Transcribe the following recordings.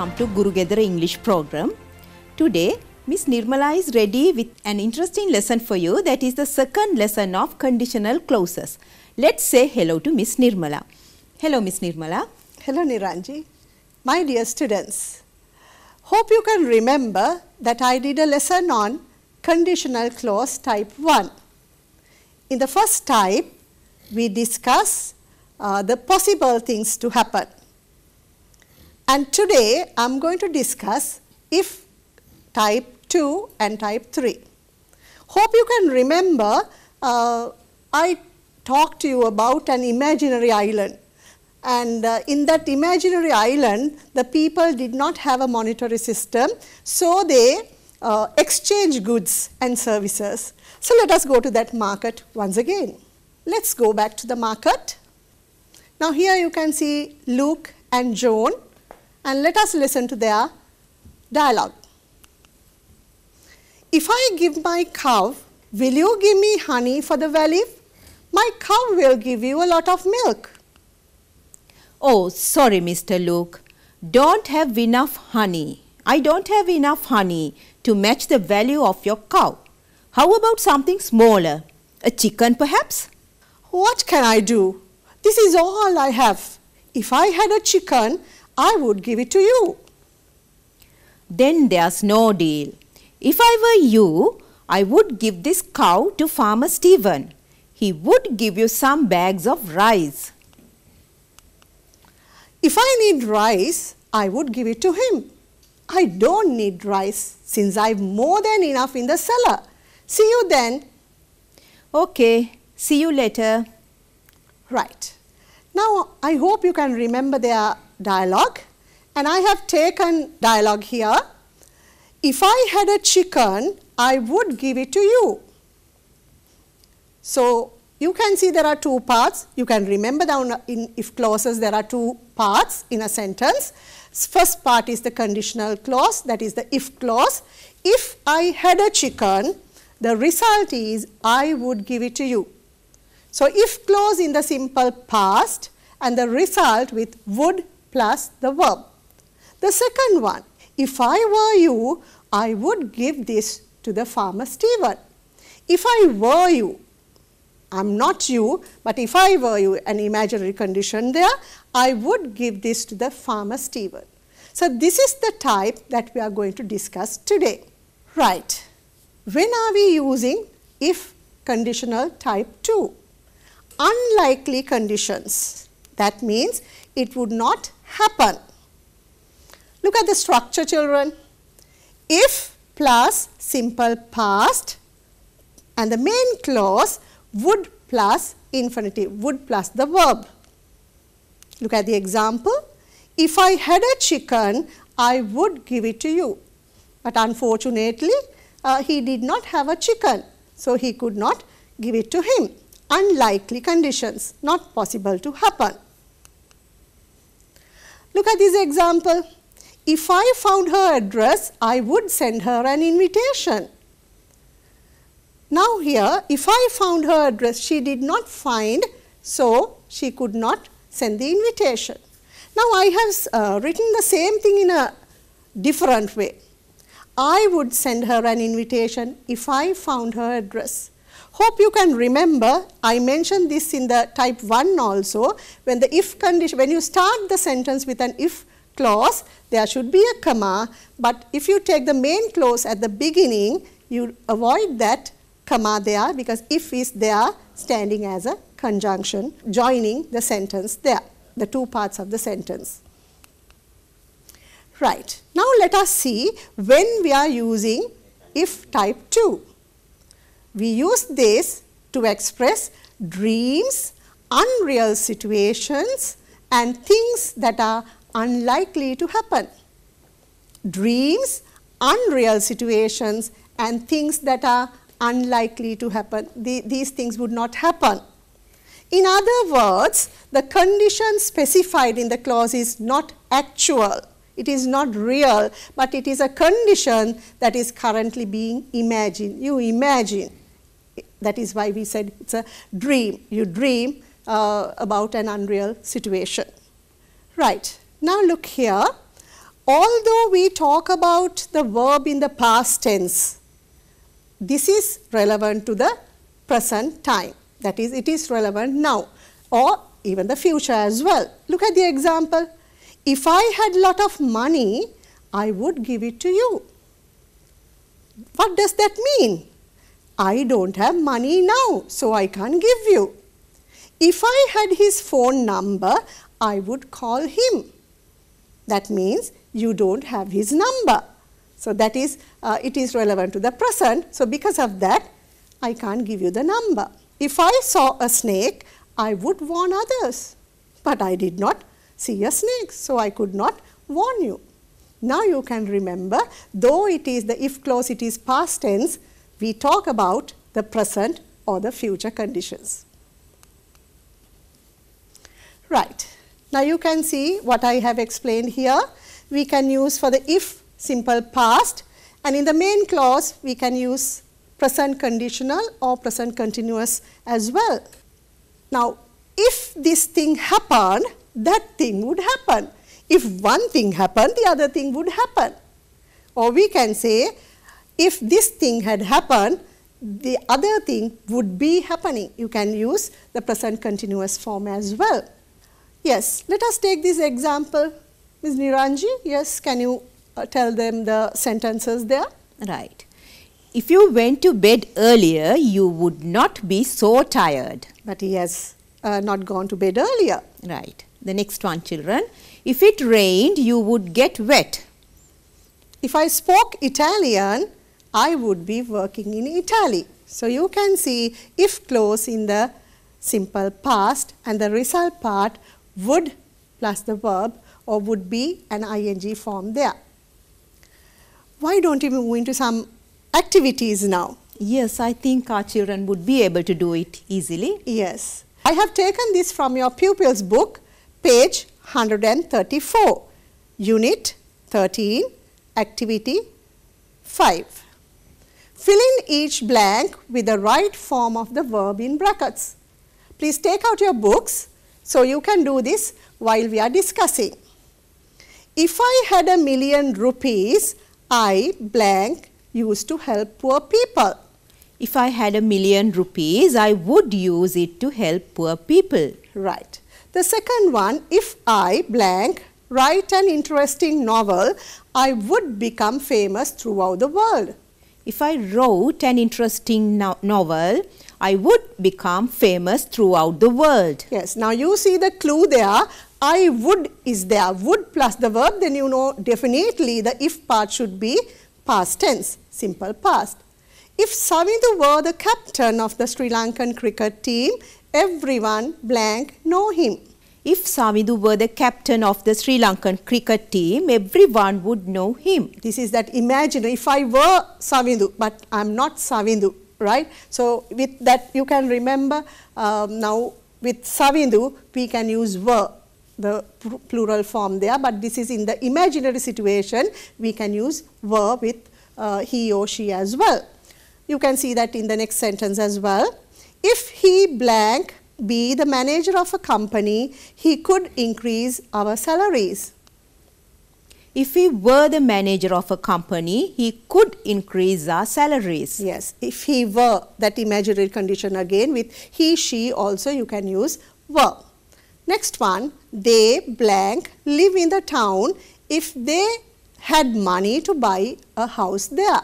welcome to Gurugether English program. Today, Miss Nirmala is ready with an interesting lesson for you that is the second lesson of conditional clauses. Let's say hello to Miss Nirmala. Hello Miss Nirmala. Hello Niranji. My dear students, hope you can remember that I did a lesson on conditional clause type 1. In the first type, we discuss uh, the possible things to happen. And today I am going to discuss if type 2 and type 3. Hope you can remember uh, I talked to you about an imaginary island and uh, in that imaginary island the people did not have a monetary system. So, they uh, exchange goods and services. So, let us go to that market once again. Let us go back to the market. Now, here you can see Luke and Joan and let us listen to their dialogue. If I give my cow, will you give me honey for the valley? My cow will give you a lot of milk. Oh, sorry, Mr. Luke. Don't have enough honey. I don't have enough honey to match the value of your cow. How about something smaller? A chicken, perhaps? What can I do? This is all I have. If I had a chicken, I would give it to you. Then there's no deal. If I were you, I would give this cow to farmer Stephen. He would give you some bags of rice. If I need rice, I would give it to him. I don't need rice since I've more than enough in the cellar. See you then. Okay, see you later. Right. Now, I hope you can remember there dialogue and I have taken dialogue here. If I had a chicken, I would give it to you. So, you can see there are two parts. You can remember down in if clauses there are two parts in a sentence. First part is the conditional clause that is the if clause. If I had a chicken, the result is I would give it to you. So, if clause in the simple past and the result with would plus the verb. The second one, if I were you, I would give this to the farmer Stephen. If I were you, I am not you, but if I were you, an imaginary condition there, I would give this to the farmer Stephen. So, this is the type that we are going to discuss today. Right. When are we using if conditional type 2? Unlikely conditions. That means it would not happen. Look at the structure children. If plus simple past and the main clause would plus infinitive, would plus the verb. Look at the example. If I had a chicken, I would give it to you. But unfortunately, uh, he did not have a chicken. So, he could not give it to him. Unlikely conditions, not possible to happen. Look at this example. If I found her address, I would send her an invitation. Now here, if I found her address, she did not find, so she could not send the invitation. Now I have uh, written the same thing in a different way. I would send her an invitation if I found her address. Hope you can remember, I mentioned this in the type 1 also, when the if condition, when you start the sentence with an if clause, there should be a comma, but if you take the main clause at the beginning, you avoid that comma there because if is there standing as a conjunction joining the sentence there, the two parts of the sentence. Right. Now, let us see when we are using if type 2. We use this to express dreams, unreal situations and things that are unlikely to happen. Dreams, unreal situations and things that are unlikely to happen. The, these things would not happen. In other words, the condition specified in the clause is not actual, it is not real, but it is a condition that is currently being imagined. You imagine that is why we said it's a dream. You dream uh, about an unreal situation. Right. Now look here. Although we talk about the verb in the past tense, this is relevant to the present time. That is, it is relevant now or even the future as well. Look at the example. If I had lot of money, I would give it to you. What does that mean? I don't have money now, so I can't give you. If I had his phone number, I would call him. That means you don't have his number. So that is, uh, it is relevant to the present. So because of that, I can't give you the number. If I saw a snake, I would warn others. But I did not see a snake, so I could not warn you. Now you can remember, though it is the if clause, it is past tense, we talk about the present or the future conditions. Right. Now, you can see what I have explained here. We can use for the if simple past and in the main clause we can use present conditional or present continuous as well. Now, if this thing happened, that thing would happen. If one thing happened, the other thing would happen. Or we can say if this thing had happened, the other thing would be happening. You can use the present continuous form as well. Yes, let us take this example. Ms. Niranji, yes, can you uh, tell them the sentences there? Right. If you went to bed earlier, you would not be so tired. But he has uh, not gone to bed earlier. Right. The next one, children. If it rained, you would get wet. If I spoke Italian, I would be working in Italy. So, you can see if clause in the simple past and the result part would plus the verb or would be an ing form there. Why don't we move into some activities now? Yes, I think our children would be able to do it easily. Yes. I have taken this from your pupils book page 134 unit 13 activity 5. Fill in each blank with the right form of the verb in brackets. Please take out your books so you can do this while we are discussing. If I had a million rupees, I blank used to help poor people. If I had a million rupees, I would use it to help poor people. Right. The second one, if I blank write an interesting novel, I would become famous throughout the world. If I wrote an interesting no novel, I would become famous throughout the world. Yes, now you see the clue there. I would is there, would plus the verb, then you know definitely the if part should be past tense, simple past. If Savindhu were the captain of the Sri Lankan cricket team, everyone blank know him. If Samidu were the captain of the Sri Lankan cricket team, everyone would know him. This is that imaginary, if I were Savindu, but I am not Savindu, right. So, with that you can remember um, now with Savindu, we can use were the plural form there, but this is in the imaginary situation, we can use were with uh, he or she as well. You can see that in the next sentence as well. If he blank be the manager of a company, he could increase our salaries. If he were the manager of a company, he could increase our salaries. Yes, if he were that imaginary condition again with he, she also you can use were. Next one, they blank live in the town if they had money to buy a house there.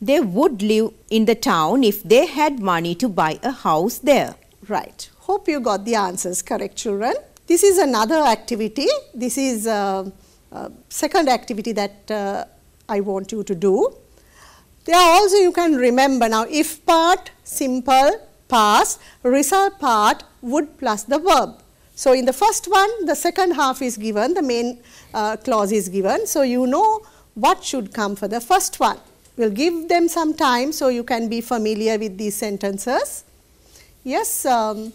They would live in the town if they had money to buy a house there. Right. Hope you got the answers correct children. This is another activity. This is uh, uh, second activity that uh, I want you to do. There also you can remember now if part, simple, past, result part, would plus the verb. So, in the first one the second half is given, the main uh, clause is given. So, you know what should come for the first one. We will give them some time so you can be familiar with these sentences. Yes. Um,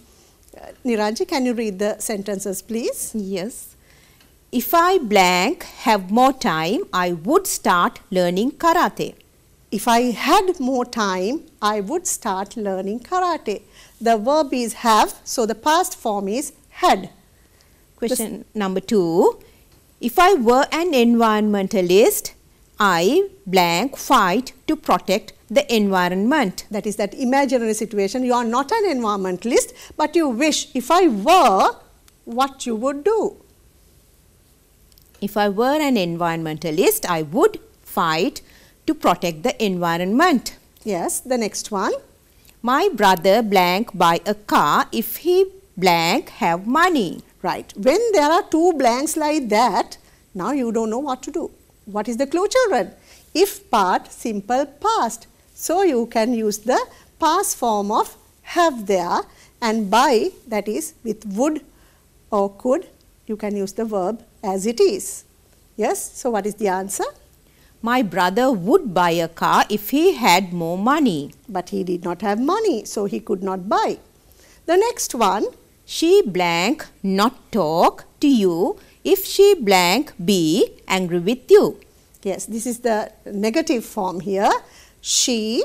Niraji, can you read the sentences please? Yes. If I blank have more time, I would start learning karate. If I had more time, I would start learning karate. The verb is have, so the past form is had. Question the number two. If I were an environmentalist, I blank fight to protect the environment. That is that imaginary situation, you are not an environmentalist, but you wish if I were what you would do. If I were an environmentalist, I would fight to protect the environment. Yes, the next one. My brother blank buy a car if he blank have money. Right. When there are two blanks like that, now you don't know what to do. What is the clue children? If part, simple past. So, you can use the past form of have there and by that is with would or could you can use the verb as it is. Yes. So, what is the answer? My brother would buy a car if he had more money. But he did not have money, so he could not buy. The next one. She blank not talk to you if she blank be angry with you. Yes, this is the negative form here. She,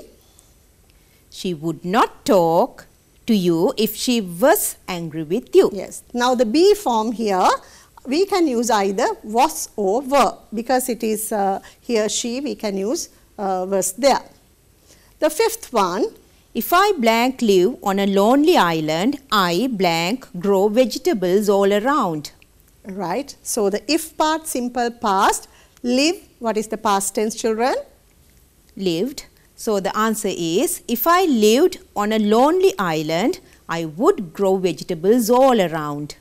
she would not talk to you if she was angry with you. Yes. Now, the be form here, we can use either was or were because it is uh, he or she, we can use uh, was there. The fifth one, if I blank live on a lonely island, I blank grow vegetables all around. Right. So, the if part, simple past, live, what is the past tense children? lived. So, the answer is if I lived on a lonely island, I would grow vegetables all around.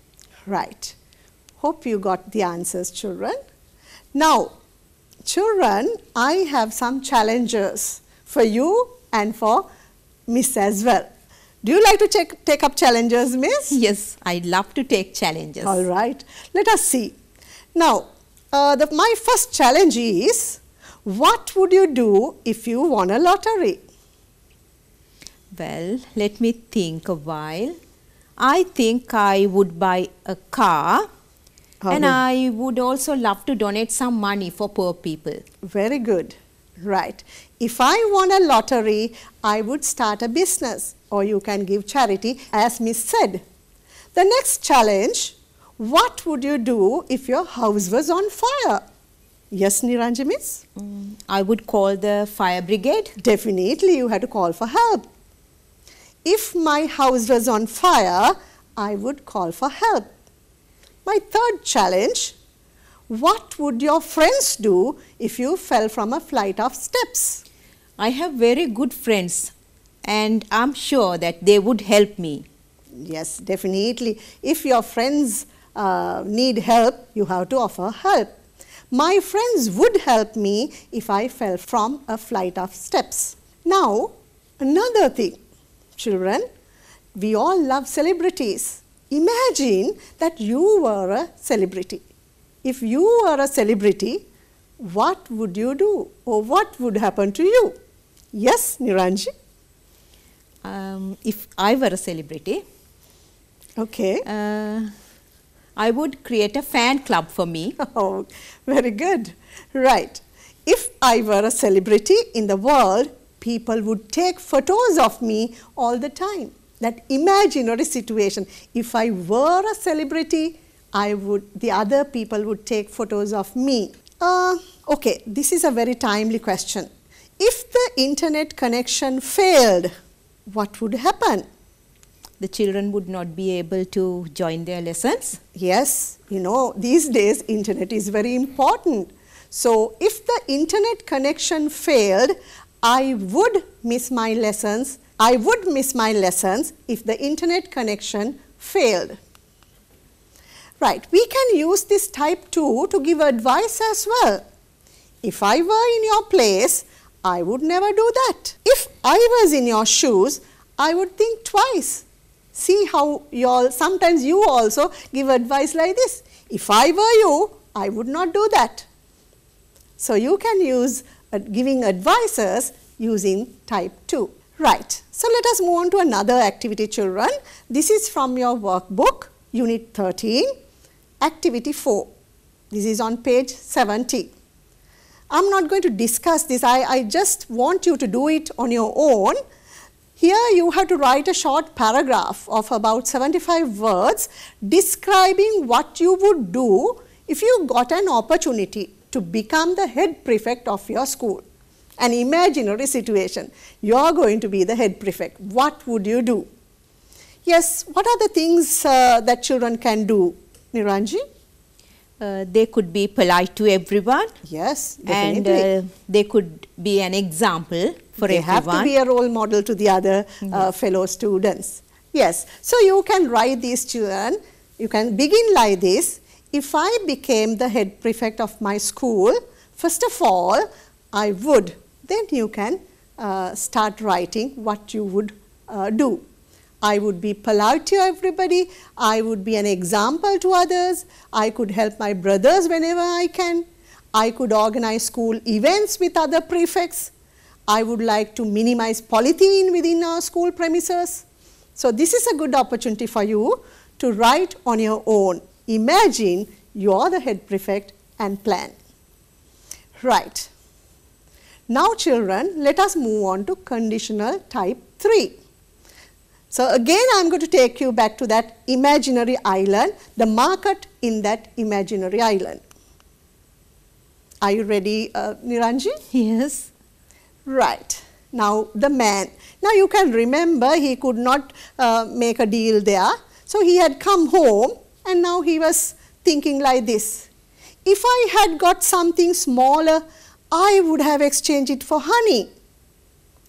Right. Hope you got the answers children. Now, children, I have some challenges for you and for Miss as well. Do you like to check, take up challenges, Miss? Yes, I love to take challenges. All right. Let us see. Now, uh, the, my first challenge is what would you do if you won a lottery? Well, let me think a while. I think I would buy a car How and good. I would also love to donate some money for poor people. Very good. Right. If I won a lottery, I would start a business or you can give charity as Miss said. The next challenge, what would you do if your house was on fire? Yes, Niranjamis. Mm, I would call the fire brigade. Definitely, you had to call for help. If my house was on fire, I would call for help. My third challenge, what would your friends do if you fell from a flight of steps? I have very good friends and I am sure that they would help me. Yes, definitely. If your friends uh, need help, you have to offer help. My friends would help me if I fell from a flight of steps. Now, another thing, children, we all love celebrities. Imagine that you were a celebrity. If you were a celebrity, what would you do or what would happen to you? Yes, Niranji? Um, if I were a celebrity, okay. Uh, I would create a fan club for me. Oh, very good. Right. If I were a celebrity in the world, people would take photos of me all the time. That imaginary situation. If I were a celebrity, I would, the other people would take photos of me. Uh, okay, this is a very timely question. If the internet connection failed, what would happen? the children would not be able to join their lessons? Yes, you know these days internet is very important. So, if the internet connection failed, I would miss my lessons. I would miss my lessons if the internet connection failed. Right, we can use this type 2 to give advice as well. If I were in your place, I would never do that. If I was in your shoes, I would think twice see how you all sometimes you also give advice like this. If I were you, I would not do that. So, you can use uh, giving advices using type 2. Right. So, let us move on to another activity children. This is from your workbook unit 13 activity 4. This is on page 70. I am not going to discuss this. I, I just want you to do it on your own. Here you have to write a short paragraph of about 75 words describing what you would do if you got an opportunity to become the head prefect of your school. An imaginary situation, you are going to be the head prefect, what would you do? Yes, what are the things uh, that children can do, Niranji? uh, they could be polite to everyone. Yes, definitely. And uh, they could be an example for they everyone. They have to be a role model to the other uh, yes. fellow students. Yes. So, you can write these children, you can begin like this. If I became the head prefect of my school, first of all, I would. Then you can uh, start writing what you would uh, do. I would be polite to everybody. I would be an example to others. I could help my brothers whenever I can. I could organize school events with other prefects. I would like to minimize polythene within our school premises. So, this is a good opportunity for you to write on your own. Imagine you are the head prefect and plan. Right. Now, children, let us move on to conditional type 3. So, again I am going to take you back to that imaginary island, the market in that imaginary island. Are you ready uh, Niranji? Yes. Right. Now, the man. Now, you can remember he could not uh, make a deal there. So, he had come home and now he was thinking like this. If I had got something smaller, I would have exchanged it for honey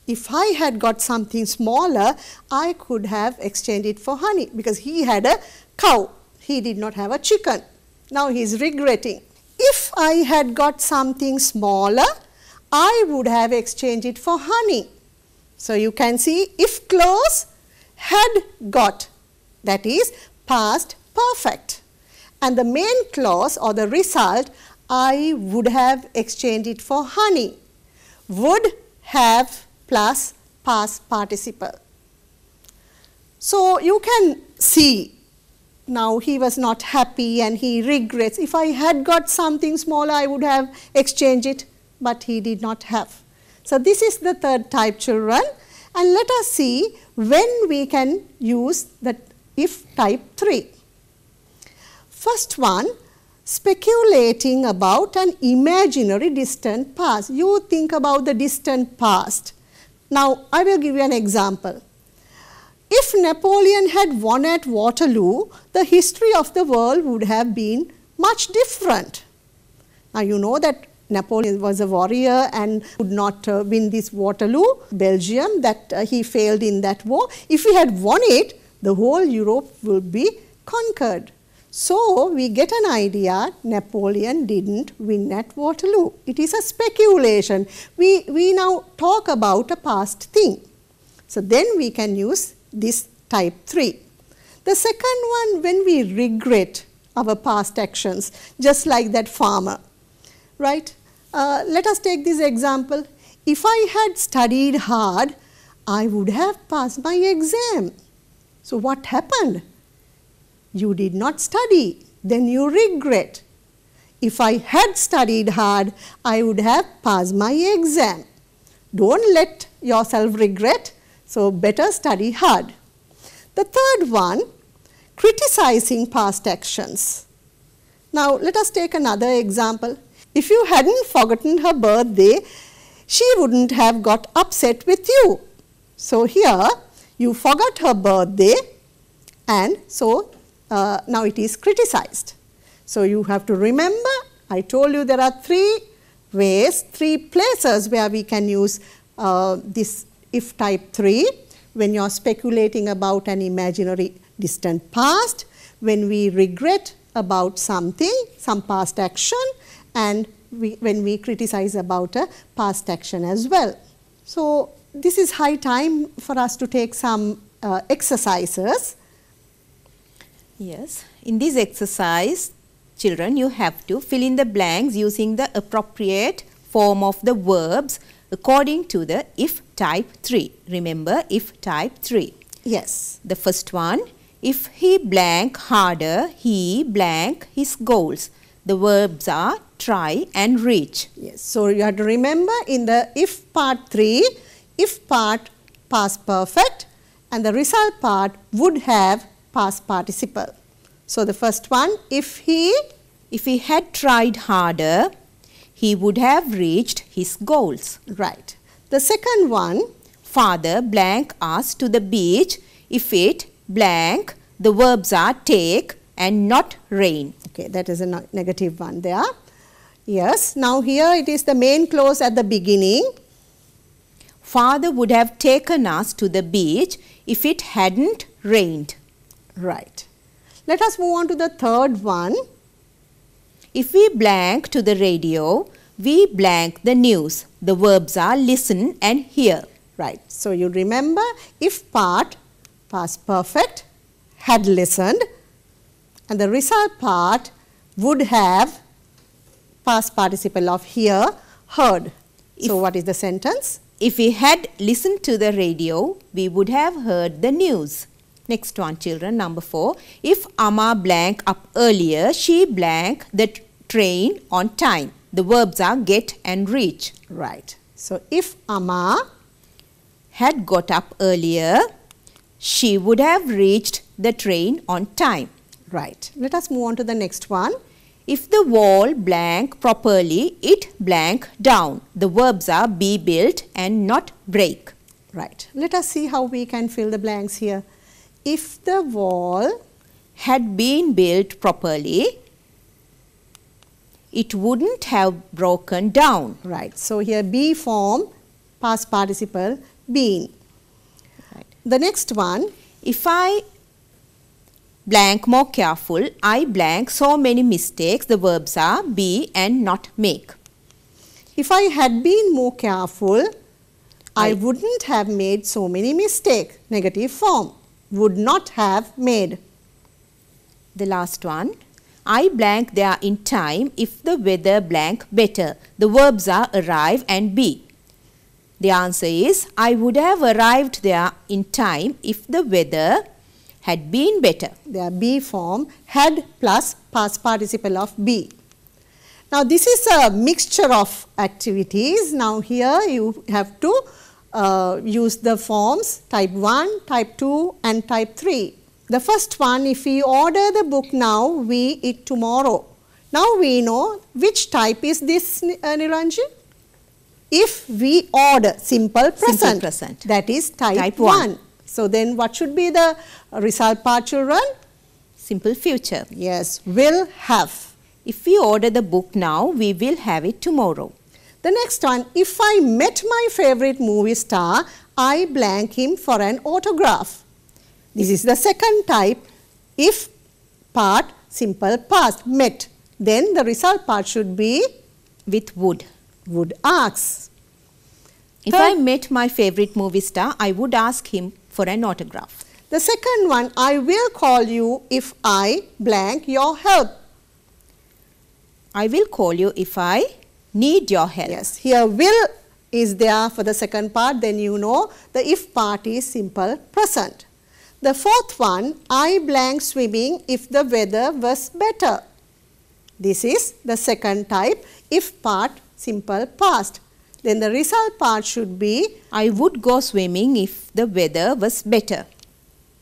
if I had got something smaller, I could have exchanged it for honey because he had a cow, he did not have a chicken. Now he is regretting. If I had got something smaller, I would have exchanged it for honey. So you can see if clause had got that is past perfect and the main clause or the result I would have exchanged it for honey, would have plus past participle. So, you can see now he was not happy and he regrets. If I had got something smaller, I would have exchanged it, but he did not have. So, this is the third type children and let us see when we can use the if type 3. First one, speculating about an imaginary distant past. You think about the distant past now, I will give you an example. If Napoleon had won at Waterloo, the history of the world would have been much different. Now, you know that Napoleon was a warrior and could not uh, win this Waterloo, Belgium, that uh, he failed in that war. If he had won it, the whole Europe would be conquered. So, we get an idea Napoleon didn't win at Waterloo. It is a speculation. We, we now talk about a past thing. So, then we can use this type 3. The second one when we regret our past actions just like that farmer, right. Uh, let us take this example. If I had studied hard, I would have passed my exam. So, what happened? you did not study, then you regret. If I had studied hard, I would have passed my exam. Don't let yourself regret, so better study hard. The third one, criticizing past actions. Now, let us take another example. If you hadn't forgotten her birthday, she wouldn't have got upset with you. So, here you forgot her birthday and so uh, now it is criticized. So, you have to remember I told you there are three ways, three places where we can use uh, this if type 3 when you are speculating about an imaginary distant past, when we regret about something, some past action and we, when we criticize about a past action as well. So, this is high time for us to take some uh, exercises Yes, in this exercise children you have to fill in the blanks using the appropriate form of the verbs according to the if type 3. Remember if type 3. Yes. The first one, if he blank harder, he blank his goals. The verbs are try and reach. Yes. So, you have to remember in the if part 3, if part past perfect and the result part would have past participle. So, the first one if he if he had tried harder he would have reached his goals right. The second one father blank us to the beach if it blank the verbs are take and not rain. Okay, that is a one there. Yes, now here it is the main clause at the beginning. Father would have taken us to the beach if it hadn't rained right. Let us move on to the third one. If we blank to the radio, we blank the news. The verbs are listen and hear, right. So, you remember if part, past perfect, had listened and the result part would have past participle of hear, heard. If so, what is the sentence? If we had listened to the radio, we would have heard the news. Next one children, number 4. If Ama blank up earlier, she blank the train on time. The verbs are get and reach. Right. So, if Ama had got up earlier, she would have reached the train on time. Right. Let us move on to the next one. If the wall blank properly, it blank down. The verbs are be built and not break. Right. Let us see how we can fill the blanks here if the wall had been built properly, it wouldn't have broken down. Right. So, here B form past participle been. Right. The next one. If I blank more careful, I blank so many mistakes the verbs are be and not make. If I had been more careful, I, I wouldn't have made so many mistakes, negative form would not have made. The last one, I blank they are in time if the weather blank better. The verbs are arrive and be. The answer is I would have arrived there in time if the weather had been better. The be form had plus past participle of be. Now, this is a mixture of activities. Now, here you have to uh, use the forms type 1, type 2 and type 3. The first one if we order the book now we eat tomorrow. Now we know which type is this uh, Niranjan? If we order simple present, simple present. that is type, type one. 1. So then what should be the result part children? Simple future. Yes, will have. If we order the book now, we will have it tomorrow. The next one, if I met my favorite movie star, I blank him for an autograph. This is the second type, if part simple past met, then the result part should be with would. Would ask. If Third, I met my favorite movie star, I would ask him for an autograph. The second one, I will call you if I blank your help. I will call you if I need your help. Yes, here will is there for the second part, then you know the if part is simple present. The fourth one, I blank swimming if the weather was better. This is the second type, if part simple past. Then the result part should be, I would go swimming if the weather was better.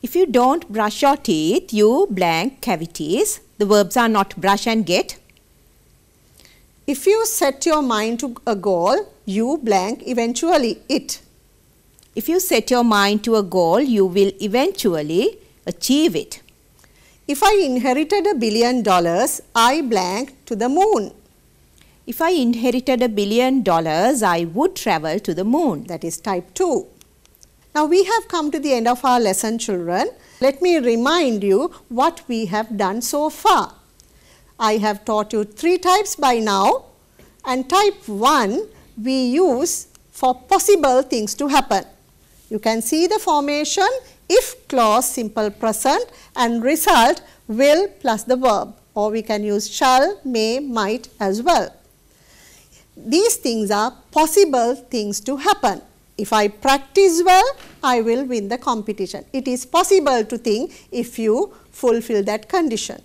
If you don't brush your teeth, you blank cavities. The verbs are not brush and get, if you set your mind to a goal, you blank eventually it. If you set your mind to a goal, you will eventually achieve it. If I inherited a billion dollars, I blank to the moon. If I inherited a billion dollars, I would travel to the moon. That is type 2. Now, we have come to the end of our lesson children. Let me remind you what we have done so far. I have taught you three types by now and type 1 we use for possible things to happen. You can see the formation if clause simple present and result will plus the verb or we can use shall, may, might as well. These things are possible things to happen. If I practice well, I will win the competition. It is possible to think if you fulfill that condition.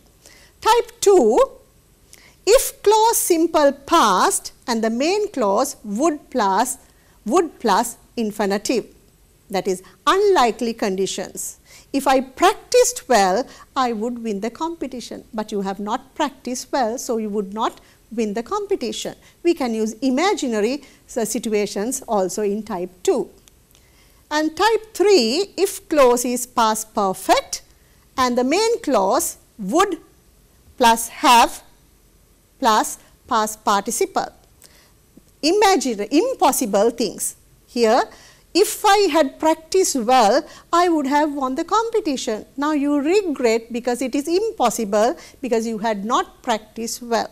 Type 2, if clause simple past and the main clause would plus would plus infinitive that is unlikely conditions. If I practiced well, I would win the competition, but you have not practiced well, so you would not win the competition. We can use imaginary uh, situations also in type 2. And type 3, if clause is past perfect and the main clause would plus have plus past participle. Imagine impossible things here. If I had practiced well, I would have won the competition. Now you regret because it is impossible because you had not practiced well.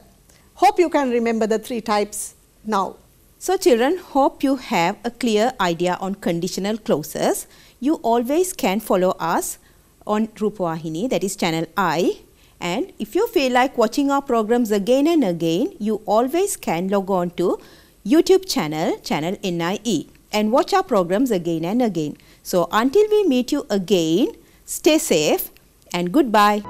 Hope you can remember the three types now. So children, hope you have a clear idea on conditional clauses. You always can follow us on Rupawahini, that is channel I. And if you feel like watching our programs again and again, you always can log on to YouTube channel, channel NIE and watch our programs again and again. So until we meet you again, stay safe and goodbye.